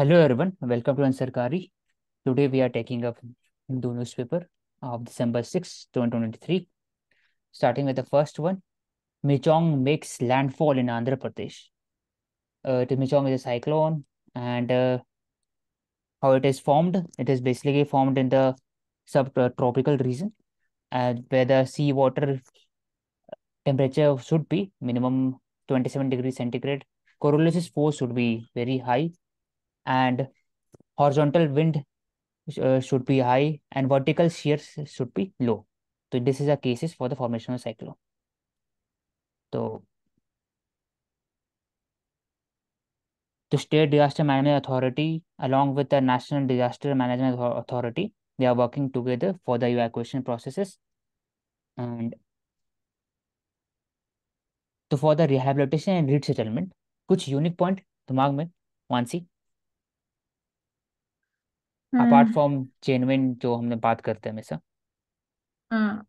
Hello everyone, welcome to Ansarkari. Today we are taking up Hindu newspaper of December 6, 2023. Starting with the first one, Michong makes landfall in Andhra Pradesh. Uh, Michong is a cyclone and uh, how it is formed, it is basically formed in the subtropical region and where the sea water temperature should be minimum 27 degrees centigrade. Coriolis force should be very high and horizontal wind uh, should be high and vertical shears should be low. So this is the cases for the formation of cyclone. So the state disaster management authority along with the national disaster management authority they are working together for the evacuation processes and तो for the rehabilitation and resettlement कुछ unique point दिमाग में वांसी apart from genuine जो हमने बात करते हैं हमेशा हाँ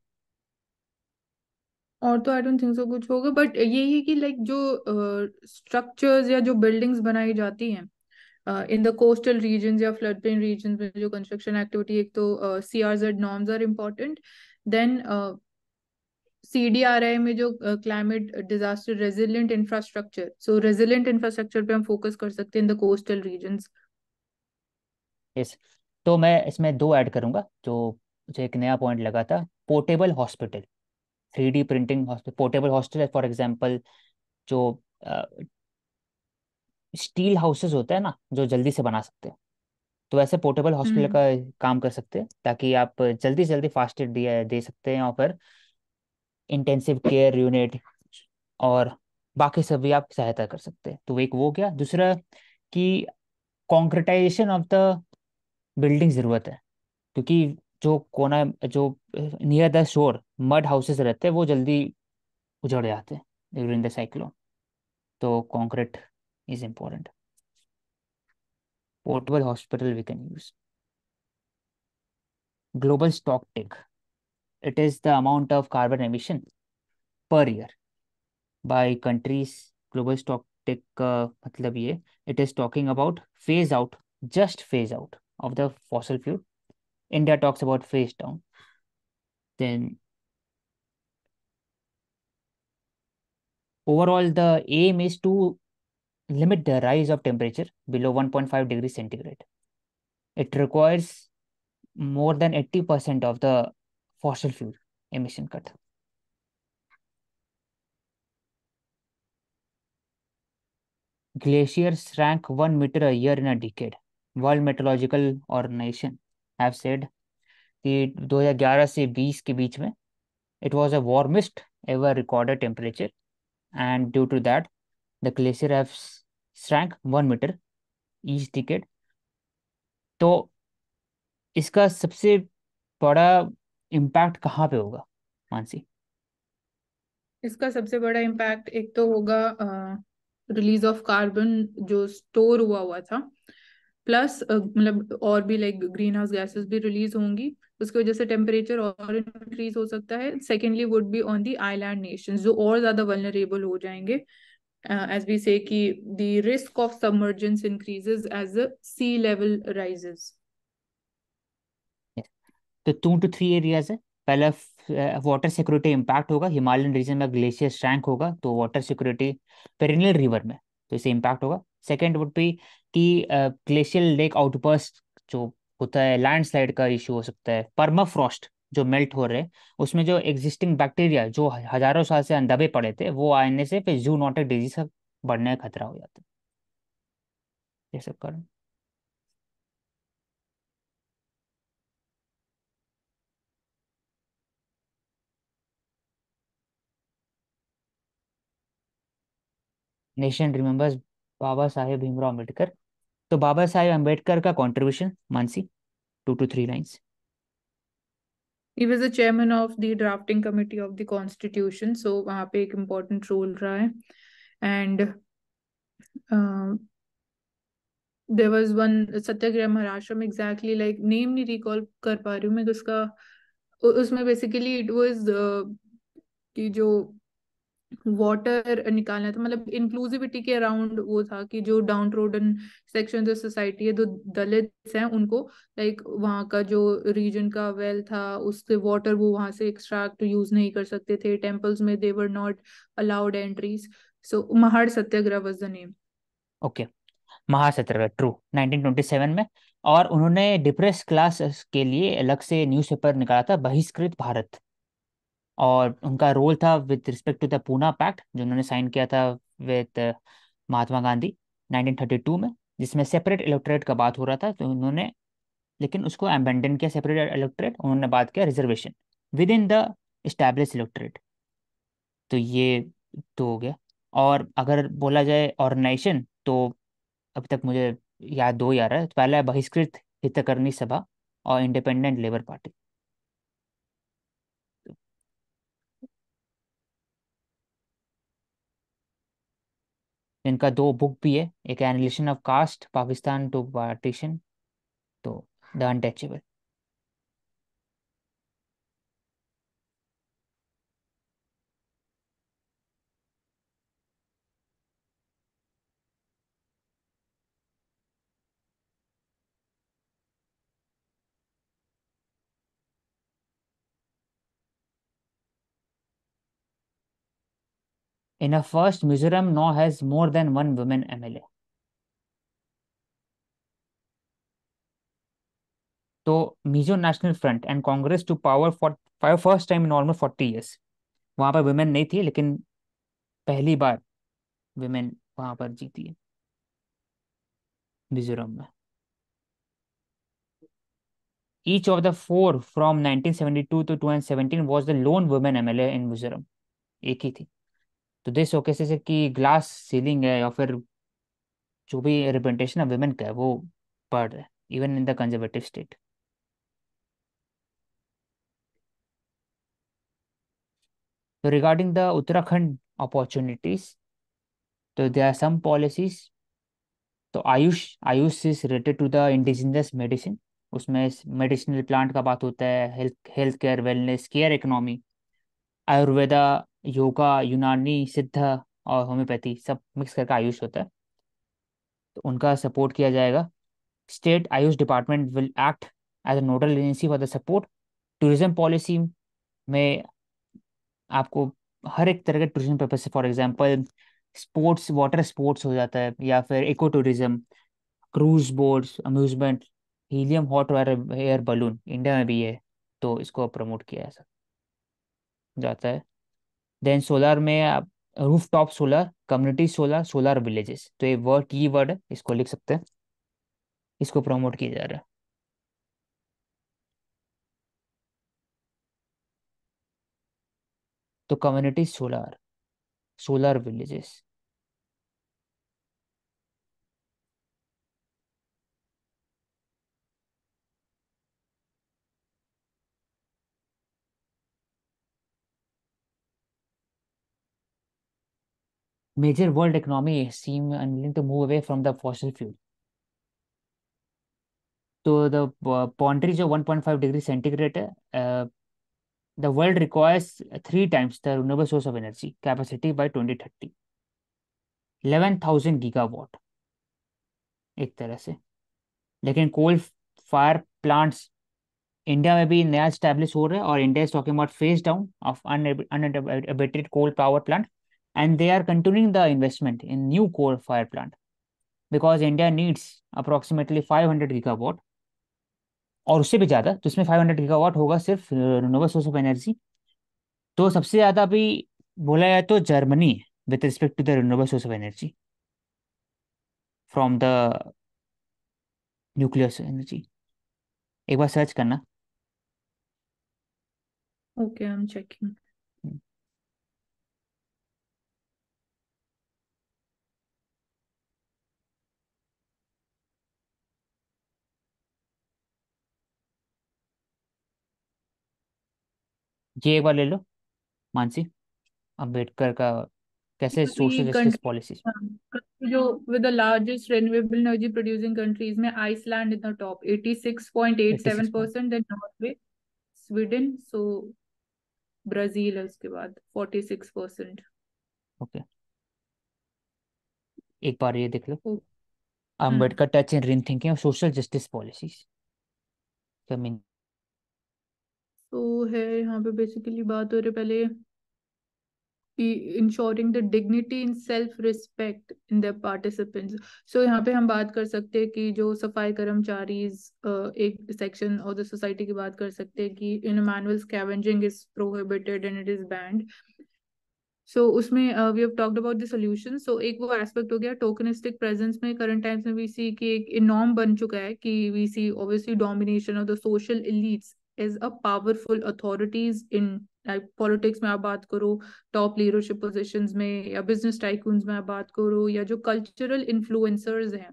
और तो आई डोंट थिंक सो कुछ होगा बट यही है कि लाइक जो स्ट्रक्चर्स uh, या जो बिल्डिंग्स बनाई जाती हैं इन द कोस्टल रीजन या फ्लड प्लेन रीजन में जो कंस्ट्रक्शन एक्टिविटी एक तो C R Z norms are important then C D R I में जो climate disaster resilient infrastructure so resilient infrastructure पे हम फोकस कर सकते हैं in the coastal region yes तो मैं इसमें दो ऐड करूंगा जो मुझे एक नया पॉइंट लगा था portable hospital three D printing hospital portable hospital for example जो स्टील हाउसेस हाउसेज होते हैं ना जो जल्दी से बना सकते हैं तो वैसे पोर्टेबल हॉस्पिटल हम्म। का काम कर सकते हैं ताकि आप जल्दी से जल्दी फास्ट दे, दे सकते हैं और फिर इंटेंसिव केयर यूनिट और बाकी सब भी आप सहायता कर सकते हैं तो एक वो क्या दूसरा कि कॉन्क्रिटाइजेशन ऑफ द बिल्डिंग जरूरत है क्योंकि जो कोना जो near the shore mud houses रहते हैं वो जल्दी उजड़ जाते हैं ड्यूरिंग द साइक्लोन तो concrete is important portable hospital we can use global stock take it is the amount of carbon emission per year by countries global stock take का मतलब ये it is talking about phase out just phase out of the fossil fuel. India talks about phase down. Then overall, the aim is to limit the rise of temperature below 1.5 degrees centigrade. It requires more than 80% of the fossil fuel emission cut. Glaciers shrank one meter a year in a decade. World meteorological organisation have said कि 2011 से 20 के बीच में it was a warmest ever recorded temperature and due to that the glacier have shrank one metre each decade तो इसका सबसे बड़ा impact कहाँ पे होगा मानसी इसका सबसे बड़ा इम्पैक्ट एक तो होगा रिलीज ऑफ कार्बन जो स्टोर हुआ हुआ था प्लस मतलब और भी लाइक ग्रीन हाउस गैसेस भी रिलीज होंगी उसकी वजह से टेम्परेचर और इंक्रीज हो सकता है secondly would be on the island nation जो और ज्यादा वनरेबल हो जाएंगे एज वी से कि risk of submergence increases as sea level rises तो टू टू थ्री एरियाज है पहला वाटर सिक्योरिटी इम्पैक्ट होगा हिमालयन रीजन में ग्लेशियर स्ट्रैंक होगा तो वाटर सिक्योरिटी पेरिनियल रिवर में तो इसे इम्पैक्ट होगा सेकेंड वुड बी कि ग्लेशियल लेक आउटबर्स्ट जो होता है लैंडस्लाइड का इशू हो सकता है परमाफ्रॉस्ट जो मेल्ट हो रहे उसमें जो एग्जिस्टिंग बैक्टीरिया जो हजारों साल से दबे पड़े थे वो आने से फिर जूनोटिक डिजीज का बढ़ने का खतरा हो जाता है ये सब कारण नेशन रिमेम्बर्स बाबा साहेब भीमराव अम्बेडकर तो बाबा साहेब अम्बेडकर का कॉन्ट्रीब्यूशन मानसी two two three lines He was the chairman of the drafting committee of the constitution, so वहाँ पे एक important role रहा है and uh, there was one सत्याग्रह महाराष्ट्र में exactly like name नहीं recall कर पा रही हूँ मैं उसका उसमें basically it was uh, कि जो वाटर निकालना था तो मतलब इंक्लूसिविटी के अराउंड वो था कि जो downtrodden section of society है जो दलित हैं उनको लाइक वहाँ का जो रीजन का वेल था उससे वाटर वो वहाँ से एक्सट्रैक्ट यूज नहीं कर सकते थे टेम्पल्स में they were not allowed entries so Mahar Satyagraha was the name okay Mahar Satyagraha true 1927 में और उन्होंने डिप्रेस क्लास के लिए अलग से न्यूज़पेपर निकाला था बहिष्कृत भारत और उनका रोल था with respect to the Poona pact जो उन्होंने साइन किया था विद uh, महात्मा गांधी 1932 में जिसमें सेपरेट इलेक्ट्रेट का बात हो रहा था तो उन्होंने लेकिन उसको एम्बेंडन किया सेपरेट इलेक्ट्रेट उन्होंने बात किया reservation within the establish electorate तो ये तो हो गया और अगर बोला जाए ऑर्गेनाइजेशन तो अभी तक मुझे याद दो ही आ रहा है पहला है बहिष्कृत हितकर्मी सभा और इंडिपेंडेंट लेबर पार्टी इनका दो बुक भी है एक annihilation of caste Pakistan to partition तो the untouchable In a first, Mizoram now has more than one woman MLA. तो Mizo national front and Congress to power for first time in almost forty years वहाँ पर women नहीं थी लेकिन पहली बार women वहाँ पर जीती है मिजोरम में each of the four from 1972 to 2017 was the lone woman MLA in Mizoram. एक ही थी तो दे शोकेस से कि ग्लास सीलिंग है या फिर जो भी रिप्रेजेंटेशन ऑफ वुमेन का है वो बढ़ रहा है even in the conservative state तो रिगार्डिंग द उत्तराखंड अपॉर्चुनिटीज तो दे आर सम पॉलिसीज तो AYUSH AYUSH is related to the indigenous medicine उसमें मेडिसिनल प्लांट का बात होता है health health care wellness care economy Ayurveda yoga Unani Siddha और होम्योपैथी सब मिक्स करके आयुष होता है तो उनका सपोर्ट किया जाएगा state AYUSH department will act as a nodal agency for the support tourism policy में आपको हर एक तरह के tourism purpose for example sports water sports हो जाता है या फिर eco tourism cruise board amusement helium hot air balloon India में भी है तो इसको प्रमोट किया जा जाता है देन सोलर में आप rooftop solar community solar solar villages तो ये वर्ड की वर्ड है इसको लिख सकते हैं इसको प्रमोट किया जा रहा है तो community solar solar villages major world economies seem unwilling to move away from the fossil fuel. So the uh, boundaries of 1.5 degree centigrade, uh, the world requires three times the renewable source of energy capacity by 2030. 11,000 gigawatt. एक तरह से लेकिन कोल fire plants India में भी नया establish हो रहा है और India is talking about phase down of unabated coal power plant and they are continuing the investment in new coal fire plant because India needs approximately 500 gigawatt और उससे भी ज़्यादा तो इसमें 500 गीगावाट होगा सिर्फ रिनोवेबल सोर्स ऑफ एनर्जी तो सबसे ज़्यादा अभी बोला जाए तो Germany with respect to the renewable source of energy from the nuclear energy एक बार सर्च करना ओके आई एम चेकिंग ये एक बार ले लो मानसी अम्बेडकर का कैसे सोशल जस्टिस पॉलिसीज हाँ, जो with the largest renewable energy producing countries में Iceland in the top 86.87 percent then Norway Sweden so Brazil है उसके बाद 46 परसेंट ओके एक बार ये देख लो हाँ। Ambedkar touch in rethinking of social justice policies feminism तो है यहाँ पे बेसिकली बात हो रही है पहले ensuring the dignity in self respect in the participants so यहाँ पे हम बात कर सकते हैं कि जो सफाई कर्मचारी एक सेक्शन और द सोसाइटी की बात कर सकते हैं कि in manual scavenging is prohibited and it is banned so उसमें we have talked about the solution so एक वो एस्पेक्ट हो गया टोकनिस्टिक प्रेजेंस में करंट टाइम्स में वी सी की एक नॉर्म बन चुका है कि we see obviously domination of the social elites is a powerful authorities in like politics में आप बात करो टॉप लीडरशिप पोजिशन में या बिजनेस टाइकून्स में आप बात करो या जो कल्चरल इन्फ्लुएंसर्स हैं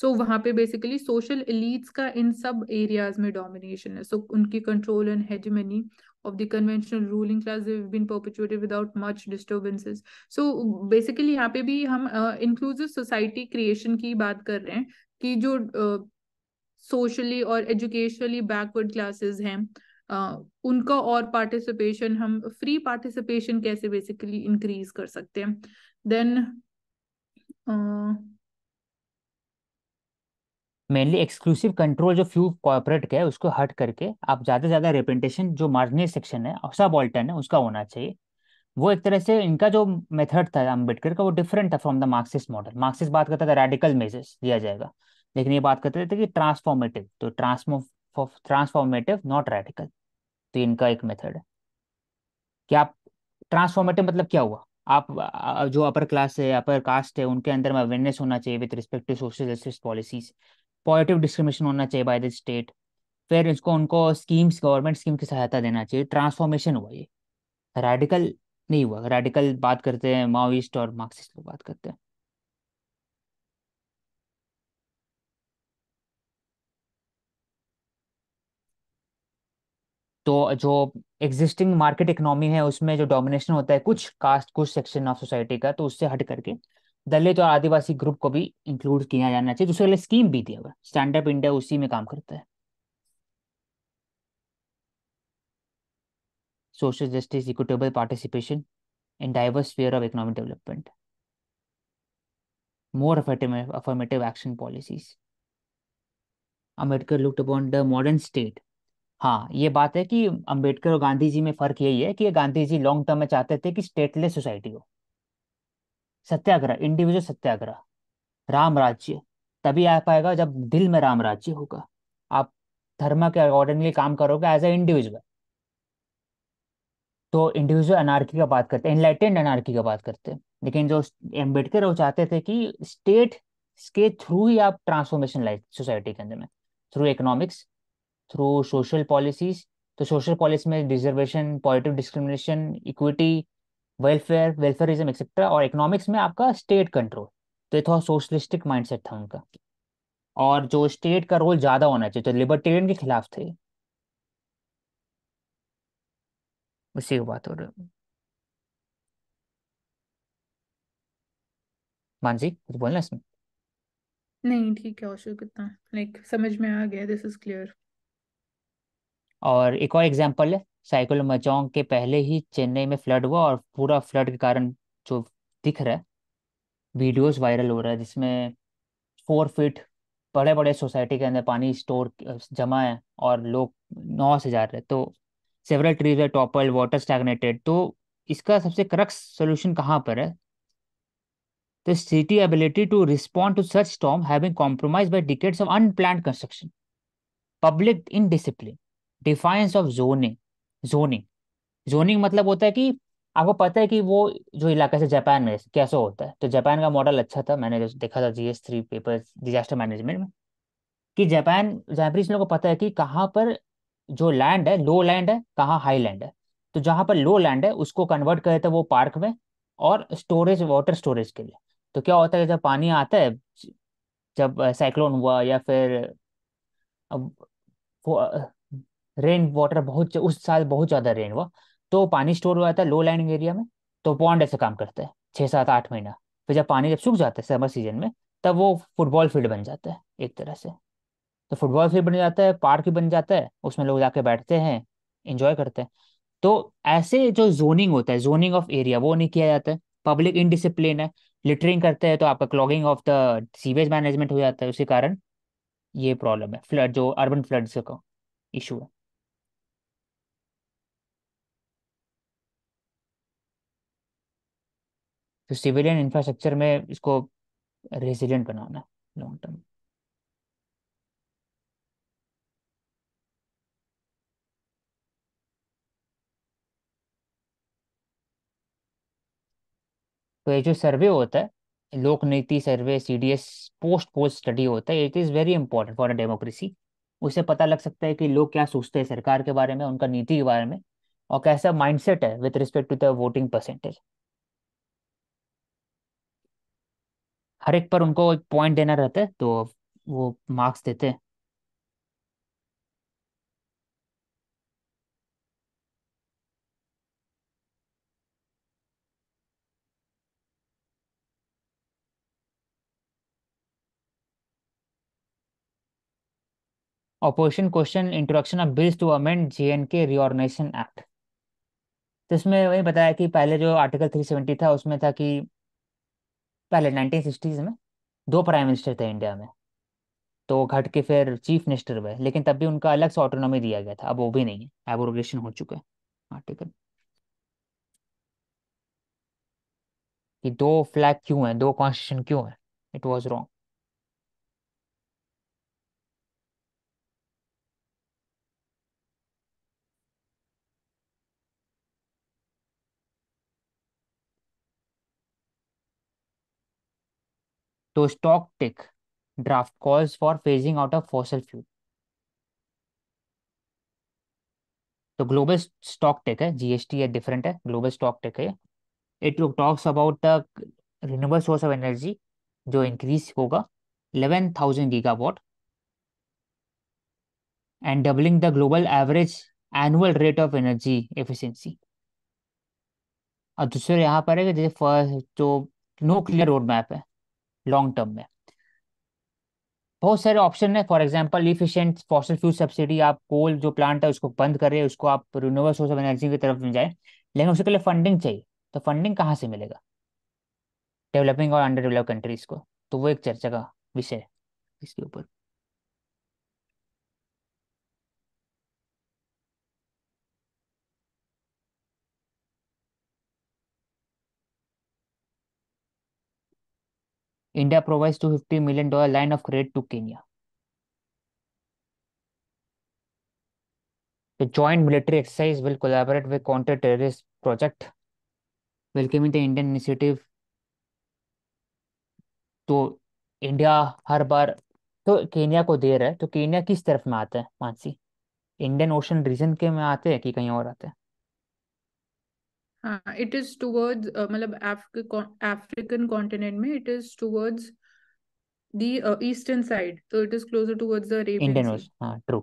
सो so, वहाँ पे बेसिकली सोशल एलिट्स का इन सब एरियाज में डोमिनेशन है सो so, उनकी control and hegemony of the conventional ruling class been been without much much so basically यहाँ पे भी हम इंक्लूसिव सोसाइटी क्रिएशन की बात कर रहे हैं कि जो uh, सोशली और एजुकेशनली बैकवर्ड क्लासेस हैं Uh, उनका और पार्टिसिपेशन हम फ्री पार्टिसिपेशन कैसे बेसिकली इंक्रीज कर सकते हैं देन मेनली एक्सक्लूसिव कंट्रोल जो फ्यू कॉर्पोरेट का है उसको हट करके आप ज़्यादा से ज़्यादा रिप्रेजेंटेशन जो मार्जिनल सेक्शन है सब ऑल्टन है उसका होना चाहिए वो एक तरह से इनका जो मेथड था अम्बेडकर का वो डिफरेंट था from the Marxist model Marxist बात करता था रेडिकल मेजर्स दिया जाएगा लेकिन ये बात करते थे कि ट्रांसफॉर्मेटिव तो ट्रांसफॉर्मेटिव नॉट रेडिकल तो इनका एक मेथड है कि आप ट्रांसफॉर्मेटिव मतलब क्या हुआ आप जो अपर क्लास है अपर कास्ट है उनके अंदर में अवेयरनेस होना चाहिए with respect to social justice policies positive discrimination होना चाहिए बाय द स्टेट फिर इसको उनको स्कीम्स गवर्नमेंट स्कीम की सहायता देना चाहिए ट्रांसफॉर्मेशन हुआ ये रेडिकल नहीं हुआ रेडिकल बात करते हैं माओइस्ट और मार्क्सिस्ट लोग बात करते हैं तो जो एग्जिस्टिंग मार्केट इकोनॉमी है उसमें जो डोमिनेशन होता है कुछ कास्ट कुछ सेक्शन ऑफ सोसाइटी का तो उससे हट करके दलित और आदिवासी ग्रुप को भी इंक्लूड किया जाना चाहिए दूसरे वाले स्कीम भी थी अगर स्टैंड अप इंडिया उसी में काम करता है social justice equitable participation in diverse sphere of economic development more affirmative action policies Ambedkar Ambedkar upon the modern state हाँ ये बात है कि अंबेडकर और गांधी जी में फर्क यही है कि गांधी जी लॉन्ग टर्म में चाहते थे कि स्टेटलेस सोसाइटी हो सत्याग्रह इंडिविजुअल सत्याग्रह राम राज्य तभी आ पाएगा जब दिल में राम राज्य होगा आप धर्म के अकॉर्डिंगली काम करोगे एज ए इंडिविजुअल तो इंडिविजुअल अनार्की का बात करते हैं एनलाइटेंड अनार्की का बात करते हैं लेकिन जो अम्बेडकर वो चाहते थे कि स्टेट के थ्रू ही आप ट्रांसफॉर्मेशन लाए सोसाइटी के अंदर में through economics through social policies तो सोशल पॉलिसी में reservation positive discrimination equity welfare welfarism etcetera और इकोनॉमिक्स में आपका स्टेट कंट्रोल तो ये थोड़ा सोशलिस्टिक माइंडसेट था उनका और जो स्टेट का रोल ज़्यादा होना चाहिए तो लिबर्टेरियन के खिलाफ थे उसी की बात हो रही मानसी कुछ बोलना इसमें नहीं ठीक है अशोक इतना लाइक समझ में आ गया दिस इज क्लियर और एक और एग्जाम्पल है साइकिल मचोंग के पहले ही चेन्नई में फ्लड हुआ और पूरा फ्लड के कारण जो दिख रहा है वीडियोस वायरल हो रहा है जिसमें फोर फीट बड़े बड़े सोसाइटी के अंदर पानी स्टोर जमा है और लोग नौ से जा रहे हैं तो सेवरल ट्रीज है टॉपल वाटर स्टैग्नेटेड तो इसका सबसे करक्स सोल्यूशन कहाँ पर है the city ability to respond to such storm having compromised by decades of construction public indiscipline defiance of zoning zoning zoning मतलब होता है कि आपको पता है कि वो जो इलाका से जापान में कैसे होता है तो जापान का मॉडल अच्छा था मैंने देखा था GS three paper disaster management में कि जापान जापानीज लोगों को पता है कि कहाँ पर जो लैंड है लो लैंड है कहाँ हाई लैंड है तो जहाँ पर लो लैंड है उसको कन्वर्ट करे थे वो पार्क में और स्टोरेज वाटर स्टोरेज के लिए तो क्या होता है जब पानी आता है जब साइक्लोन हुआ या फिर रेन वाटर बहुत उस साल बहुत ज्यादा रेन हुआ तो पानी स्टोर हो जाता है लो लाइनिंग एरिया में तो पॉन्ड ऐसे काम करता है छः सात आठ महीना फिर जब पानी जब सूख जाता है समर सीजन में तब वो फुटबॉल फील्ड बन जाता है एक तरह से तो फुटबॉल फील्ड बन जाता है पार्क भी बन जाता है उसमें लोग जाके बैठते हैं इंजॉय करते हैं तो ऐसे जो जोनिंग होता है जोनिंग ऑफ एरिया वो नहीं किया जाता है पब्लिक इनडिसिप्लिन है लिटरिंग करते हैं तो आपका clogging of the sewage management हो जाता है उसी कारण ये प्रॉब्लम है फ्लड जो अर्बन फ्लड्स का इशू है तो सिविलियन इंफ्रास्ट्रक्चर में इसको रेजिलियंट बनाना है लॉन्ग टर्म तो ये जो सर्वे होता है Lokniti survey CDS post post study होता है it is very important for a democracy उसे पता लग सकता है कि लोग क्या सोचते हैं सरकार के बारे में उनका नीति के बारे में और कैसा माइंडसेट है with respect to the voting percentage हर एक पर उनको एक पॉइंट देना रहता है तो वो मार्क्स देते हैं opposition question introduction of bills to amend J and K reorganisation act इसमें वही बताया कि पहले जो आर्टिकल थ्री सेवेंटी था उसमें था कि पहले नाइनटीन सिक्सटीज में दो प्राइम मिनिस्टर थे इंडिया में तो घट के फिर चीफ मिनिस्टर हुए लेकिन तब भी उनका अलग से ऑटोनॉमी दिया गया था अब वो भी नहीं है एबोरोगेशन हो चुका है आर्टिकल कि दो फ्लैग क्यों है दो कॉन्स्टिट्यूशन क्यों है इट वॉज रॉन्ग तो stocktake draft calls for phasing out of fossil fuel तो ग्लोबल स्टॉक टेक है जीएसटी है डिफरेंट है ग्लोबल स्टॉक टेक है it talks about the renewable source of energy जो इंक्रीज होगा eleven thousand gigawatt and doubling the global average annual rate of energy efficiency और दूसरे यहाँ पर है जैसे फर्स्ट जो नो क्लियर रोड मैप है लॉन्ग टर्म में बहुत सारे ऑप्शन है for example efficient fossil fuel subsidy आप कोल जो प्लांट है उसको बंद हैं उसको आप रिन्यूएबल सोर्स ऑफ एनर्जी की तरफ जाए लेकिन उसके लिए फंडिंग चाहिए तो फंडिंग कहाँ से मिलेगा डेवलपिंग और अंडर डेवलप कंट्रीज को तो वो एक चर्चा का विषय है इसके ऊपर India provides $250 million line of credit to Kenya. The joint military exercise will collaborate with counter-terrorist project, welcoming the Indian initiative. तो इंडिया हर बार तो केन्या को दे रहा है तो केन्या किस तरफ में आता है मानसी इंडियन ओशन रीजन के में आते हैं कि कहीं और आते हैं हाँ इट इज टूवर्ड्स मतलब अफ्रीकन कॉन्टिनेंट में it is towards the eastern side तो it is closer towards the Arabian sea ocean हाँ ट्रू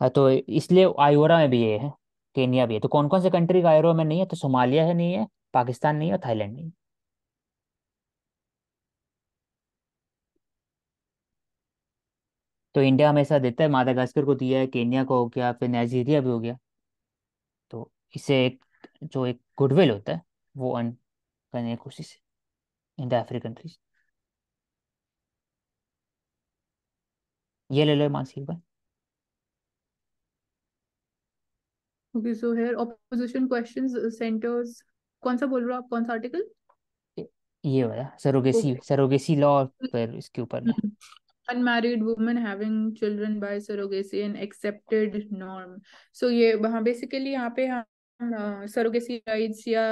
हाँ, तो इसलिए आयोरा में भी ये है केनिया भी है तो कौन कौन से कंट्री का आयोरा में नहीं है तो सोमालिया है नहीं है पाकिस्तान नहीं है और थाईलैंड नहीं है तो इंडिया हमेशा देता है मादागास्कर को दिया है केन्या को हो गया फिर नाइजीरिया भी हो गया तो इसे एक जो एक गुडविल होता है वो अर्न करने की कोशिश इन द अफ्रीकन कंट्रीज ये ले लो मानसिक बन okay so here opposition questions centres कौन सा बोल रहा आप कौन सा आर्टिकल ये वाला सरोगेसी सरोगेसी लॉ पर इसके ऊपर unmarried women having children by surrogacy and accepted norm so ये वहां बेसिकली यहां पे हाँ, सरोगेसी राइट्स या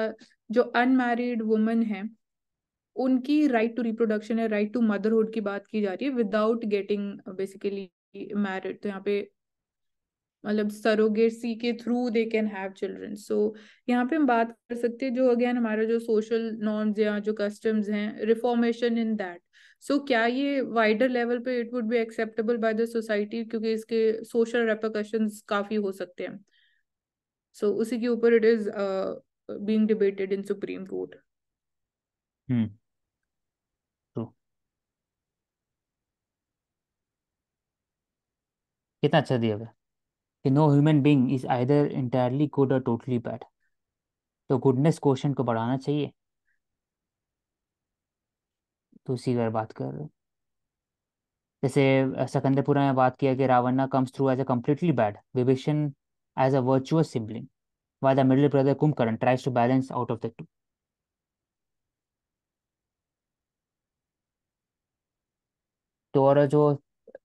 जो अनमैरिड वुमेन है उनकी राइट टू रिप्रोडक्शन या राइट टू मदरहुड की बात की जा रही है विदाउट गेटिंग बेसिकली मैरिड तो यहाँ पे मतलब सरोगेसी के through they can have children so यहाँ पे हम बात कर सकते हैं जो अगेन हमारा जो सोशल नॉर्म्स या जो कस्टम्स हैं रिफॉर्मेशन इन दैट सो क्या ये वाइडर लेवल पे it would be acceptable by the society क्योंकि इसके सोशल रेपोकशन काफी हो सकते हैं सो so, उसी के ऊपर it is being debated in supreme court hmm तो कितना अच्छा दिया गया कि no human being is either entirely good और टोटली बैड तो गुडनेस क्वेश्चन को बढ़ाना चाहिए तो उसी अगर बात कर रहे जैसे सकंदरपुरा में बात किया कि Ravana comes through as a completely bad Vibhishana as a virtuous sibling, while the middle brother Kumkaran tries to balance out of the two. तो और जो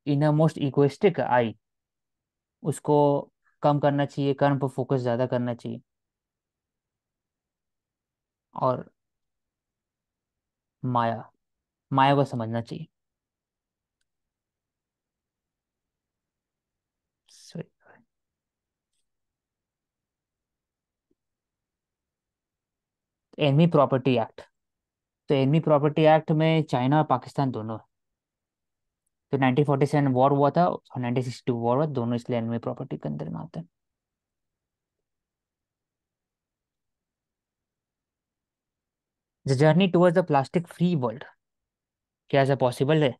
इनर मोस्ट इक्वेस्टिक आई उसको कम करना चाहिए कर्म पर फोकस ज़्यादा करना चाहिए और माया माया को समझना चाहिए एनमी प्रॉपर्टी एक्ट तो एनमी प्रॉपर्टी एक्ट में चाइना और पाकिस्तान दोनों तो 1947 वॉर हुआ था और 1962 वॉर हुआ दोनों इसलिए एनमी प्रॉपर्टी के अंदर में आते हैं the journey towards the plastic free world क्या ऐसा पॉसिबल है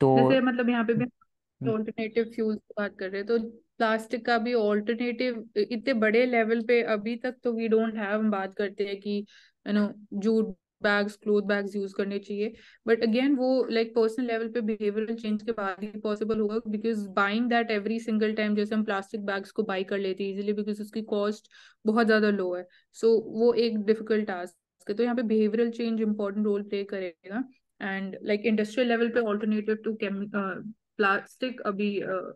तो जैसे मतलब यहाँ पे भी अल्टरनेटिव हम्म। फ्यूल्स की बात कर रहे हैं तो प्लास्टिक का भी ऑल्टरनेटिव इतने बड़े लेवल पे अभी तक तो वी डोंट हैव हम बात करते हैं कि you know jute bags cloth bags use करने चाहिए बट अगेन वो लाइक पर्सनल लेवल पे बिहेवियरल चेंज के बाद ही पॉसिबल होगा because buying that every single time जैसे हम प्लास्टिक बैग्स को बाई कर लेते हैं इजिली बिकॉज उसकी कॉस्ट बहुत ज्यादा लो है सो so, वो एक डिफिकल्ट टास्क है तो यहाँ पे behavioural change important role play करेगा एंड लाइक इंडस्ट्रियल लेवल पे ऑल्टरनेटिव टू प्लास्टिक अभी uh,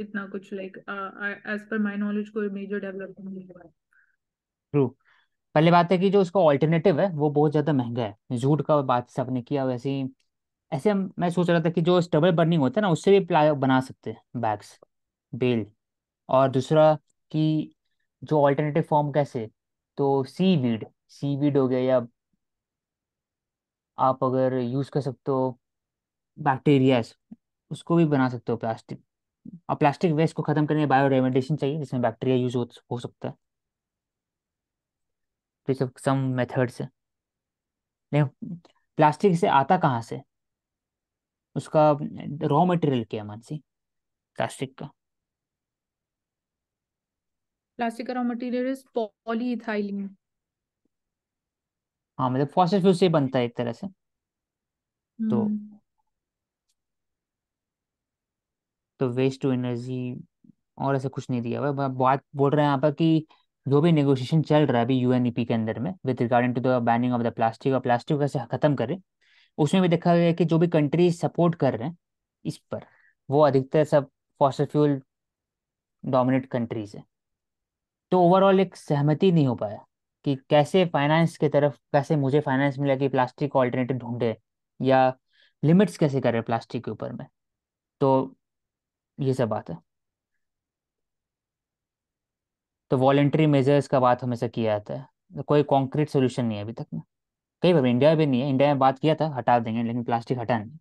इतना कुछ like as per my knowledge कोई मेजर डेवलपमेंट नहीं हुआ है ट्रू पहले बात है कि जो उसका ऑल्टरनेटिव है वो बहुत ज़्यादा महंगा है जूट का बात से आपने किया वैसे ही ऐसे हम मैं सोच रहा था कि जो स्टबल बर्निंग होता है ना उससे भी प्लाई बना सकते हैं बैग्स बेल और दूसरा कि जो ऑल्टरनेटिव फॉर्म कैसे तो सी वीड सी वीड हो गया या आप अगर यूज़ कर सकते हो बैक्टीरिया उसको भी बना सकते हो प्लास्टिक और प्लास्टिक वेस्ट को खत्म करने बायो रेमेडिएशन चाहिए जिसमें बैक्टीरिया यूज हो, हो सकता है तो सम मेथड्स है लेकिन प्लास्टिक से आता कहाँ से उसका रॉ मटेरियल क्या है मानसी प्लास्टिक का प्लास्टिक का रॉ मटेरियल इज पॉलीइथाइलिन हाँ मतलब फॉसिल फ्यूल से बनता है एक तरह से तो हम्म। तो वेस्ट टू एनर्जी और ऐसा कुछ नहीं दिया हुआ बात बोल रहे हैं यहाँ पर कि जो भी नेगोशिएशन चल रहा है अभी यूएनईपी के अंदर में with regarding to the banning of the plastic और प्लास्टिक कैसे खत्म करें उसमें भी देखा गया कि जो भी कंट्री सपोर्ट कर रहे हैं इस पर वो अधिकतर सब फॉसल फ्यूल डोमिनेट कंट्रीज है तो ओवरऑल एक सहमति नहीं हो पाया कि कैसे फाइनेंस की तरफ कैसे मुझे फाइनेंस मिला कि प्लास्टिक ऑल्टरनेटिव ढूंढे या लिमिट्स कैसे करें प्लास्टिक के ऊपर में तो ये सब बात है तो वॉलेंट्री मेजर्स का बात हमेशा किया जाता है तो कोई कॉन्क्रीट सोल्यूशन नहीं है अभी तक में कई बार इंडिया में नहीं है इंडिया में बात किया था हटा देंगे लेकिन प्लास्टिक हटा नहीं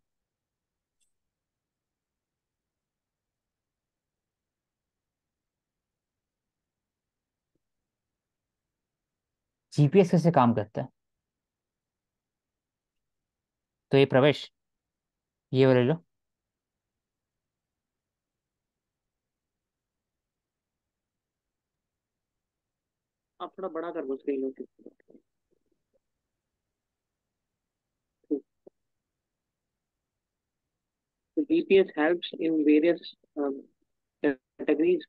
जीपीएस कैसे काम करता है तो ये प्रवेश ये ले लो थोड़ा बड़ा कर दो screen So GPS helps in various um, categories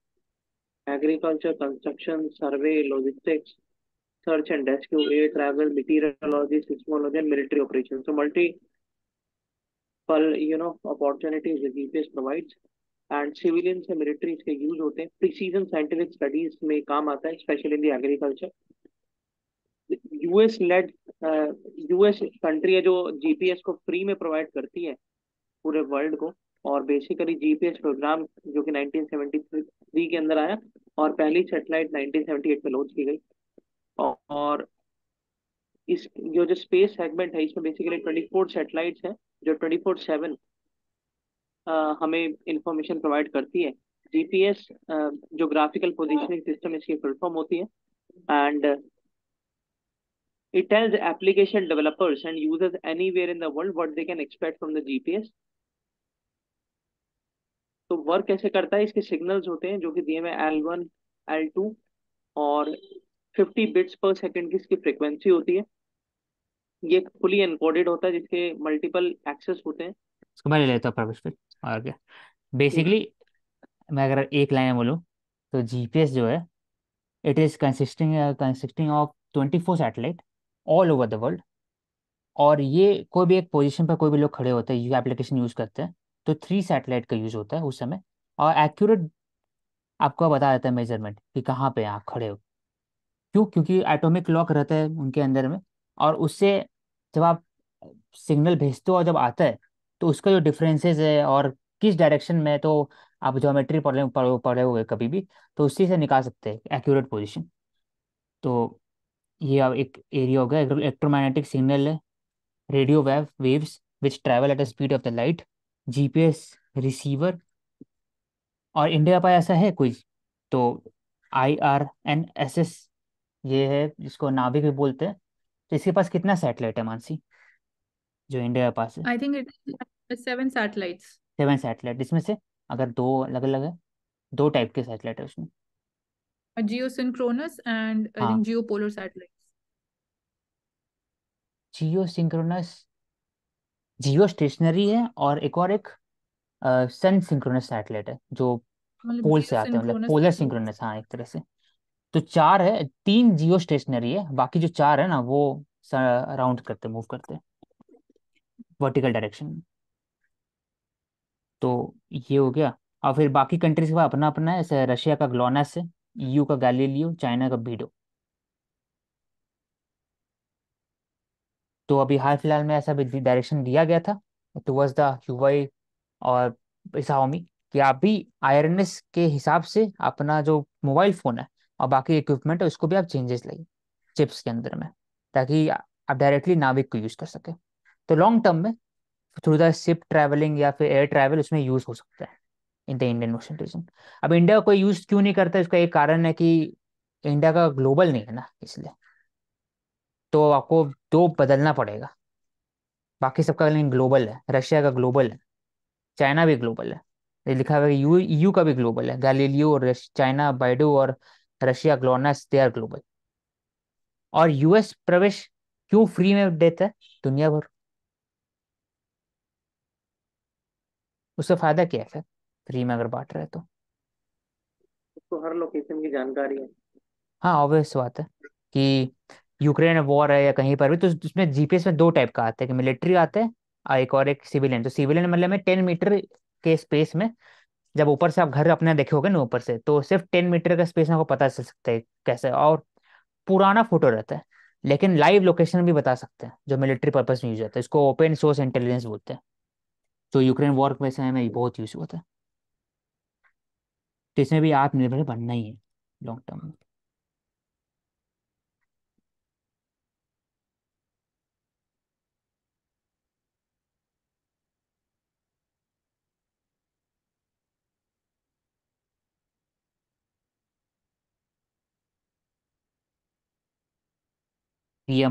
agriculture, construction, survey, logistics, search and rescue, air travel, meteorology, seismology, and military operations. So multiple, you know, opportunities the GPS provides. And civilians या military इसके use होते हैं precision scientific studies में काम आता है special in the agriculture US led US country है जो जीपीएस को फ्री में प्रोवाइड करती है पूरे वर्ल्ड को और बेसिकली जीपीएस प्रोग्राम जो कि 1973 के अंदर आया और पहली सेटेलाइट 1978 में लॉन्च की गई और इस जो जो स्पेस सेगमेंट है इसमें बेसिकली 24 सेटेलाइट्स हैं जो 24/7 हमें इंफॉर्मेशन प्रोवाइड करती है जीपीएस जो ग्राफिकल पोजिशनिंग सिस्टम इसकी फुल होती है and it tells application developers and users anywhere in the world what they can expect from the GPS. तो वर्क कैसे करता है इसके सिग्नल्स होते हैं जो कि दिए हुए एल वन एल टू और फिफ्टी बिट्स पर सेकेंड की इसकी फ्रिक्वेंसी होती है ये फुली एनकोडेड होता है जिसके मल्टीपल एक्सेस होते हैं इसको मैं ले लेता हूँ परमेश्वर और बेसिकली मैं अगर एक लाइन में बोलूँ तो जीपीएस जो है it is consisting consisting of twenty four satellite all over the world और ये कोई भी एक पोजीशन पर कोई भी लोग खड़े होते हैं ये एप्लीकेशन यूज़ करते हैं तो थ्री सैटेलाइट का यूज़ होता है उस समय और एक्यूरेट आपको बता देता है मेजरमेंट कि कहाँ पे आप खड़े हो क्यों क्योंकि एटॉमिक क्लॉक रहता है उनके अंदर में और उससे जब आप सिग्नल भेजते हो और जब आता है तो उसका जो डिफरेंसेस है और किस डायरेक्शन में तो आप ज्योमेट्री पढ़े पढ़े पढ़े हुए कभी भी तो उसी से निकाल सकते हैं एक्यूरेट पोजिशन तो ये अब एक एरिया हो गया इलेक्ट्रोमैग्नेटिक सिग्नल है radio wave waves which travel at the speed of the light GPS receiver और इंडिया पर ऐसा है कोई तो I R N S S ये है जिसको नाभिक भी बोलते हैं तो इसके पास कितना सैटेलाइट है मानसी जो इंडिया के पास है I think it seven satellites seven satellite इसमें से अगर दो अलग अलग है दो टाइप के सैटेलाइट है उसमें geosynchronous and I think geopolar satellites geosynchronous geostationary है और एक और एक सन सिंक्रोनस सैटेलाइट है जो पोल मतलब से आते हैं मतलब पोलर सिंक्रोनस हाँ एक तरह से तो चार है तीन जियो स्टेशनरी है बाकी जो चार है ना वो राउंड करते मूव करते हैं वर्टिकल डायरेक्शन तो ये हो गया और फिर बाकी कंट्रीज का अपना अपना है जैसे रशिया का ग्लोनास है यू e का गैलीलियो चाइना का बीडो तो अभी हाल फिलहाल में ऐसा भी डायरेक्शन दिया गया था टूवर्ड्स द ह्यूवाई और इसाओमी कि आप भी आयरनेस के हिसाब से अपना जो मोबाइल फ़ोन है और बाकी इक्विपमेंट है उसको भी आप चेंजेस लाइए चिप्स के अंदर में ताकि आप डायरेक्टली नाविक को यूज़ कर सकें तो लॉन्ग टर्म में थ्रू द शिप ट्रैवलिंग या फिर एयर ट्रैवल उसमें यूज हो सकता है in the Indian Ocean region अब इंडिया कोई यूज क्यों नहीं करता इसका एक कारण है कि इंडिया का ग्लोबल नहीं है ना इसलिए तो आपको दो बदलना पड़ेगा बाकी सबका ग्लोबल है रशिया का ग्लोबल है चाइना भी ग्लोबल है ये लिखा हुआ है यू यू का भी ग्लोबल है गैलीलियो और चाइना बाइडू और Russia GLONASS they are global और यूएस प्रवेश क्यों फ्री में देता है दुनिया भर उससे फायदा क्या है फिर फ्री में अगर बांट रहे तो उसको हर लोकेशन की जानकारी है हाँ ऑब्वियस बात है कि यूक्रेन वॉर है या कहीं पर भी तो उसमें जीपीएस में दो टाइप का आता है कि मिलिट्री आते हैं और एक और एक सिविलियन तो सिविलियन मतलब में टेन मीटर के स्पेस में जब ऊपर से आप घर अपने देखोगे ना ऊपर से तो सिर्फ टेन मीटर का स्पेस में आपको पता चल सकता है कैसे और पुराना फोटो रहता है लेकिन लाइव लोकेशन भी बता सकते हैं जो मिलिट्री पर्पज में यूज होता है इसको ओपन सोर्स इंटेलिजेंस बोलते हैं तो यूक्रेन वॉर में से है ना बहुत यूज हुआ था तो इसमें भी आत्मनिर्भर बनना ही है लॉन्ग टर्म में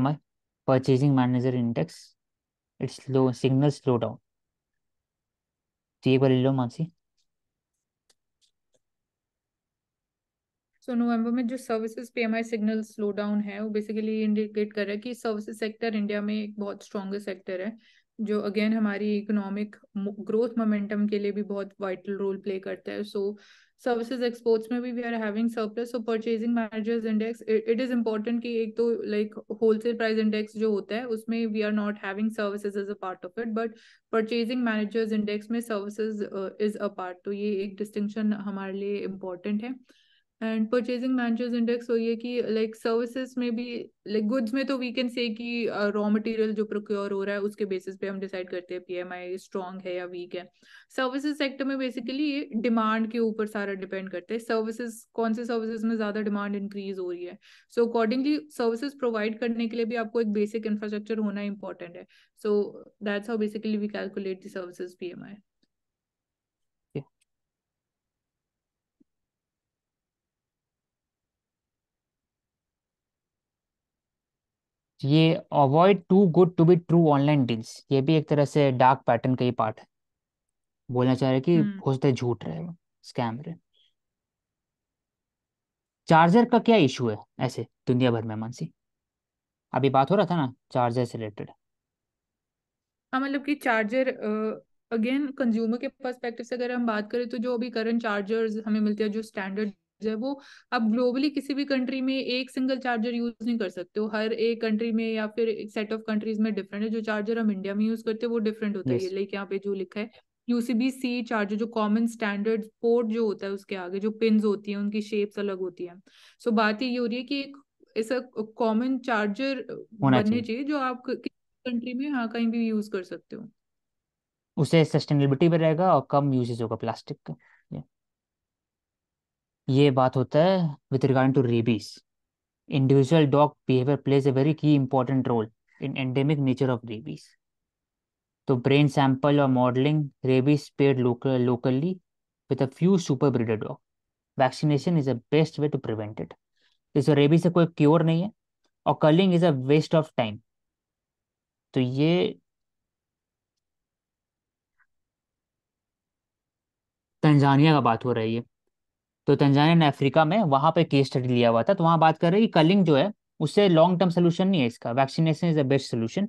I purchasing manager index it's slow signal slow down तो एक बार लो मानसी सो so, नवंबर में जो services PMI signal slow down है वो बेसिकली इंडिकेट कर रहा है कि सर्विसेज सेक्टर इंडिया में एक बहुत स्ट्रॉन्गेस्ट सेक्टर है जो अगेन हमारी इकोनॉमिक ग्रोथ मोमेंटम के लिए भी बहुत वाइटल रोल प्ले करता है सो सर्विसेज एक्सपोर्ट्स में भी we are having surplus so purchasing managers index it is important कि एक तो लाइक होलसेल प्राइस इंडेक्स जो होता है उसमें we are not having services is a part of it but purchasing managers index में सर्विसेज इज अ पार्ट तो ये एक डिस्टिंक्शन हमारे लिए इम्पोर्टेंट है एंड परचेजिंग मैनेजर्स इंडेक्स हो ये कि लाइक सर्विसेज में भी लाइक गुड्स में तो वी कैन से कि रॉ uh, मटेरियल जो प्रोक्योर हो रहा है उसके बेसिस पे हम डिसाइड करते हैं पीएमआई स्ट्रांग है या वीक है सर्विसेज सेक्टर में बेसिकली डिमांड के ऊपर सारा डिपेंड करता है सर्विसेज कौन से सर्विसेज में ज्यादा डिमांड इंक्रीज हो रही है सो अकॉर्डिंगली सर्विसेज प्रोवाइड करने के लिए भी आपको एक बेसिक इंफ्रास्ट्रक्चर होना इंपॉर्टेंट है so that's how basically we calculate the services PMI ये avoid too good to be true online deals ये भी एक तरह से डार्क पैटर्न का ही पार्ट है बोलना चाह रहे कि हो सकता है झूठ रहे हो स्कैम रहे चार्जर का क्या इशू है ऐसे दुनिया भर में मानसी अभी बात हो रहा था ना चार्जर से रिलेटेड हाँ मतलब कि चार्जर अगेन कंज्यूमर के पर्सपेक्टिव से अगर हम बात करें तो जो अभी करंट चार्जर्स हमें मिलते हैं जो स्टैंडर्ड है वो आप ग्लोबली किसी भी कंट्री में एक सिंगल चार्जर यूज नहीं कर सकते हो हर एक कंट्री में या फिर एक सेट ऑफ कंट्रीज में डिफरेंट है जो चार्जर हम इंडिया में यूज करते हैं वो डिफरेंट होता yes. है लाइक यहाँ पे जो लिखा है यूसीबी सी चार्जर जो कॉमन स्टैंडर्ड पोर्ट जो होता है उसके आगे जो पिन होती है उनकी शेप्स अलग होती है सो so, बात ये हो रही है कि एक ऐसा कॉमन चार्जर बनने चाहिए जो आप कंट्री में हाँ कहीं भी यूज कर सकते हो उसे सस्टेनेबिलिटी भी रहेगा और कम यूजेज होगा प्लास्टिक का ये बात होता है with regard to rabies individual dog behaviour plays a very key important role in endemic nature of rabies तो ब्रेन सैंपल और modelling rabies paid locally with a few super bred dog vaccination is a best way to prevent it इस rabies से कोई cure नहीं है और culling is a waste of time तो ये तंजानिया का बात हो रही है ये तो तंजानिया ने अफ्रीका में वहां पर केस स्टडी लिया हुआ था तो वहां बात कर रहे हैं कि कलिंग जो है उससे लॉन्ग टर्म सोल्यूशन नहीं है इसका vaccination is the best solution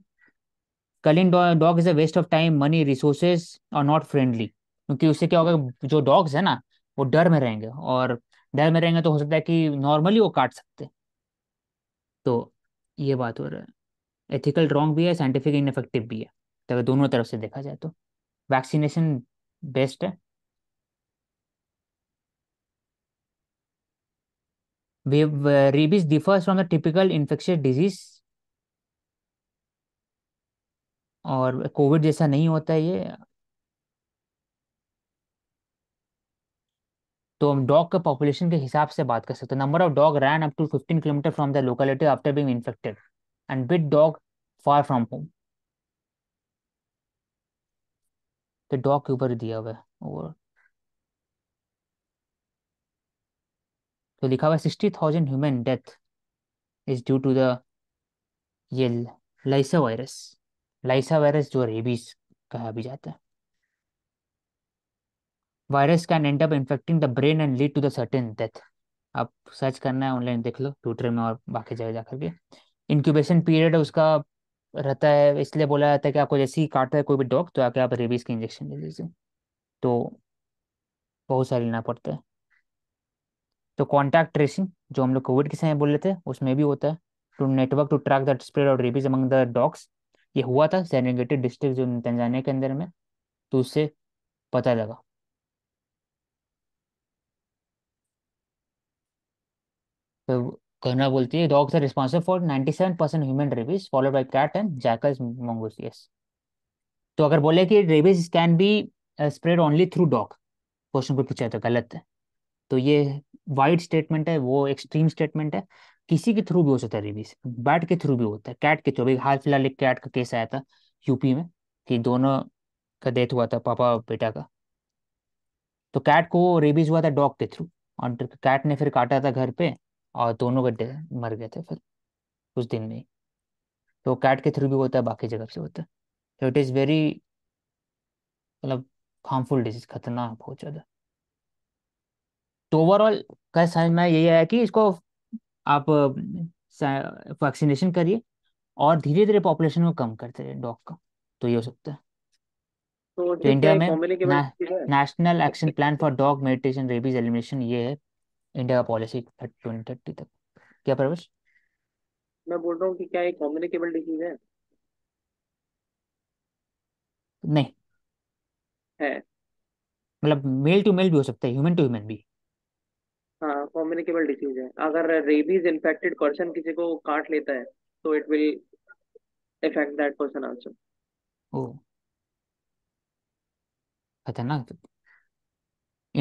culling dog is a waste of time money resources और नॉट फ्रेंडली क्योंकि उससे क्या होगा जो डॉग्स है ना वो डर में रहेंगे और डर में रहेंगे तो हो सकता है कि नॉर्मली वो काट सकते तो ये बात हो रहा है एथिकल रॉन्ग भी है साइंटिफिक इनफेक्टिव भी है तो अगर दोनों तरफ से देखा जाए तो वैक्सीनेशन बेस्ट है rabies uh, rabies differs from the typical infectious disease और कोविड जैसा नहीं होता है ये तो हम डॉग के पॉपुलेशन के हिसाब से बात कर सकते हैं number of dog ran up to fifteen kilometre from the locality after being infected and bit dog far from home तो डॉग के ऊपर दिया हुआ है तो लिखा हुआ sixty thousand human death is due to the ये लाइसा वायरस लाइसा वायरस जो रेबीज कहा भी जाता है virus can end up infecting the brain and lead to the certain death आप सर्च करना है ऑनलाइन देख लो ट्विटर में और बाकी जगह जाकर के इंक्यूबेशन पीरियड उसका रहता है इसलिए बोला जाता है कि आपको जैसे ही काटता है कोई भी डॉग तो आके आप रेबीज के इंजेक्शन ले लीजिए तो बहुत सारे लेना पड़ता है तो कॉन्टैक्ट ट्रेसिंग जो हम लोग कोविड के समय बोल रहे थे उसमें भी होता है to network to track the spread और रेबीज अमंग द डॉग्स ये हुआ था सैनिगेटेड डिस्ट्रिक्ट जो तंजानिया के अंदर में तो उससे पता लगा तो करना बोलती है dogs are responsible for seven percent human rabies followed by cat and jackal mongooses तो अगर बोले कि rabies can be spread only through dog question को पूछा तो गलत है तो ये वाइड स्टेटमेंट है वो एक्सट्रीम स्टेटमेंट है किसी के थ्रू भी हो सकता है रिलीज बैट के थ्रू भी होता है कैट के थ्रू अभी हाल फिलहाल एक कैट का केस आया था यूपी में कि दोनों का डेथ हुआ था पापा बेटा का तो कैट को रेबीज हुआ था डॉग के थ्रू और कैट ने फिर काटा था घर पे और दोनों गड्ढे मर गए थे फिर उस दिन में तो कैट के थ्रू भी होता है बाकी जगह से होता है तो इट इज़ वेरी मतलब हार्मफुल डिजीज खतरनाक बहुत ज़्यादा तो ओवरऑल का समझ में यही आया कि इसको आप वैक्सीनेशन करिए और धीरे धीरे पॉपुलेशन को कम करते रहे डॉग का तो ये हो सकता है तो, तो इंडिया में ना, national action plan for dog meditation rabies elimination ये है इंडिया का पॉलिसी ट्वेंटी थर्टी तक क्या प्रवेश मैं बोल रहा हूँ कि क्या ये कॉम्युनिकेबल डिजीज है नहीं है मतलब मेल टू मेल भी हो सकता है ह्यूमन टू ह्यूमन भी हाँ कॉम्युनिकेबल डिसीज है अगर रेबीज इन्फेक्टेड पर्सन किसी को काट लेता है तो it will affect that person also. Oh, खतरनाक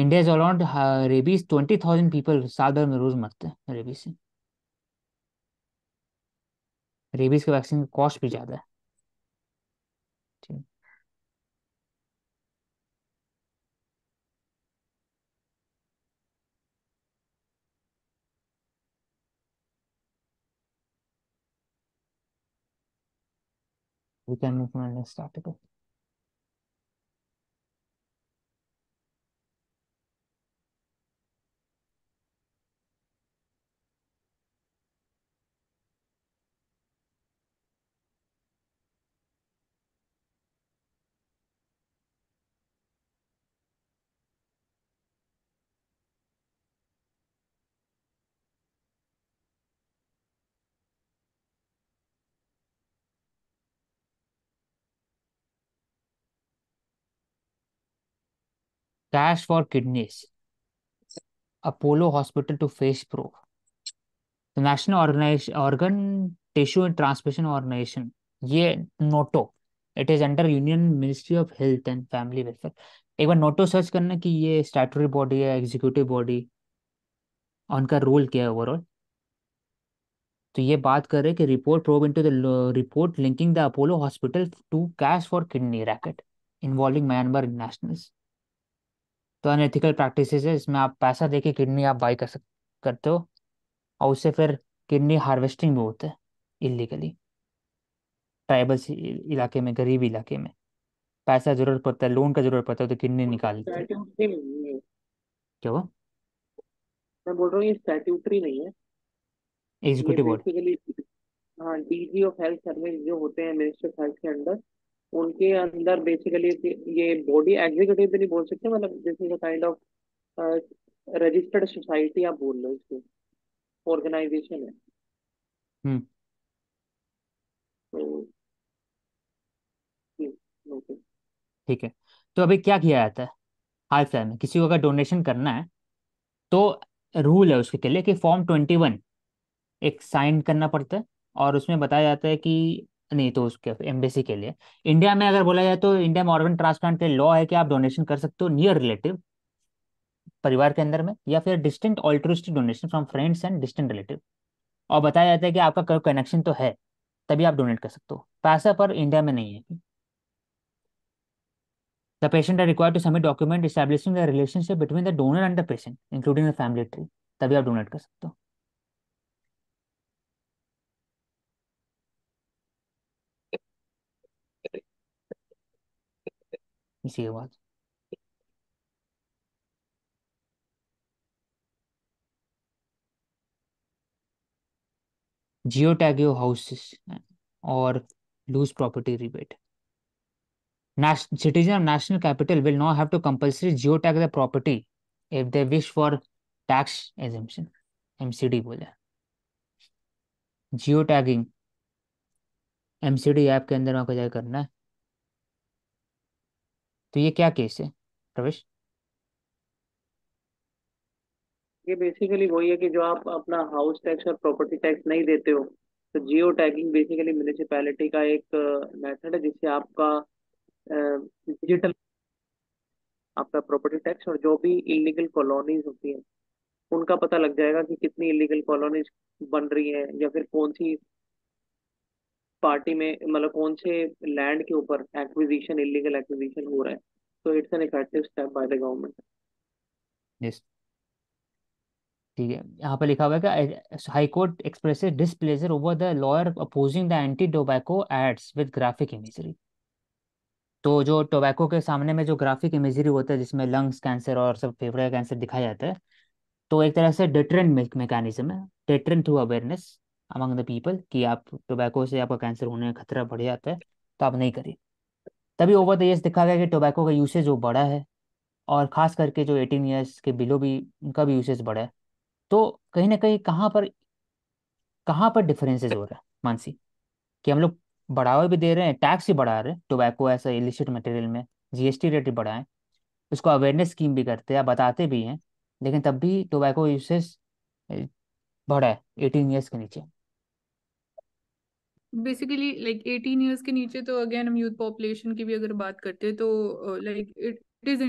India is around rabies twenty thousand people साल भर में रोज मरते हैं रेबीज से रेबीज के वैक्सीन का कॉस्ट भी ज्यादा है we can move on next topic. Cash for kidneys. Apollo Hospital to face probe. The National Organization, Organ Tissue and Transfusion Organization. ये NOTTO it is under union ministry of health and family welfare एक बार NOTTO search करना कि ये statutory body है executive body उनका role क्या है ओवरऑल तो ये बात कर रहे कि report probe into the report linking the Apollo hospital to cash for kidney racket involving Myanmar nationals तो अनएथिकल प्रैक्टिस है इसमें आप पैसा दे के किडनी आप बाई कर सक करते हो और उससे फिर किडनी हार्वेस्टिंग भी होता है इलीगली ट्राइबल्स इलाके में गरीब इलाके में पैसा जरूरत पड़ता है लोन का जरूरत पड़ता है तो किडनी निकाल लेते हैं क्या हुआ मैं बोल रहा हूँ ये स्टैट्यूटरी नहीं है एग्जीक्यूटिव बोर्ड हाँ डीजी ऑफ हेल्थ सर्विस जो होते हैं मिनिस्ट्री ऑफ हेल्थ के अंदर उनके अंदर बेसिकली ये बॉडी एग्जीक्यूटिव भी नहीं बोल सकते मतलब this is a kind of registered society आप बोल लो इसको ऑर्गेनाइजेशन है हम्म। तो, हम्म, ठीक है तो अभी क्या किया जाता है हाल फिलहाल में किसी को अगर डोनेशन करना है तो रूल है उसके के लिए कि फॉर्म ट्वेंटी वन एक साइन करना पड़ता है और उसमें बताया जाता है कि नहीं तो उसके एम्बेसी के लिए इंडिया में अगर बोला जाए तो इंडिया में ऑर्गन ट्रांसप्लांट के लॉ है कि आप डोनेशन कर सकते हो नियर रिलेटिव परिवार के अंदर में या फिर distant altruistic donation from friends and distant relative और बताया जाता है कि आपका कनेक्शन तो है तभी आप डोनेट कर सकते हो पैसा पर इंडिया में नहीं है the patient are require to submit document establishing the relationship between the donor and the patient including the family tree तभी आप डोनेट कर सकते हो इसी के बाद जियो टैगियो हाउसेस और lose property rebate citizen of national capital will not have to compulsory geo tag the property if they wish for tax exemption M C D बोले geo tagging M C D app के अंदर वहाँ को जाए करना है तो ये क्या केस है प्रवेश ये बेसिकली वही है कि जो आप अपना हाउस टैक्स और प्रॉपर्टी टैक्स नहीं देते हो तो जियो टैगिंग बेसिकली म्यूनिसिपैलिटी का एक मेथड है जिससे आपका डिजिटल आपका प्रॉपर्टी टैक्स और जो भी इलीगल कॉलोनीज होती हैं उनका पता लग जाएगा कि कितनी इलीगल कॉलोनीज बन रही हैं या फिर कौन सी पार्टी में मतलब कौन से लैंड के ऊपर एक्विजिशन इलीगल एक्विजिशन हो रहा है तो it's an effective step by the government yes ठीक है यहाँ पर लिखा हुआ है कि high court express displeasure over the lawyer opposing the anti tobacco ads with graphic imagery तो जो टोबैको के सामने में जो ग्राफिक इमेजरी होता है जिसमें लंग्स कैंसर और सब फेफड़े कैंसर दिखाया जाता है तो एक तरह से डिटरेंट मैकेनिज्म है deterrent through awareness among the people कि आप टोबैको से आपका कैंसर होने का खतरा बढ़ जाता है तो आप नहीं करिए तभी ओवर द ईयर्स देखा गया कि टोबैको का यूसेज वो बढ़ा है और ख़ास करके जो एटीन ईयर्स के बिलो भी उनका भी यूसेज बढ़ा है तो कहीं ना कहीं कहाँ पर कहाँ पर डिफरेंसेज हो रहा है मानसी कि हम लोग बढ़ावा भी दे रहे हैं टैक्स भी बढ़ा रहे हैं टोबैको ऐसा इलिशिट मटेरियल में जीएसटी रेट भी बढ़ाएं उसको अवेयरनेस स्कीम भी करते हैं बताते भी हैं लेकिन तब भी टोबैको यूसेज बढ़ा है एटीन ईयर्स के नीचे बेसिकली लाइक एटीन ईयर्स के नीचे तो अगेन हम यूथ पॉपुलेशन की भी अगर बात करते हैं तो लाइक इट इट इज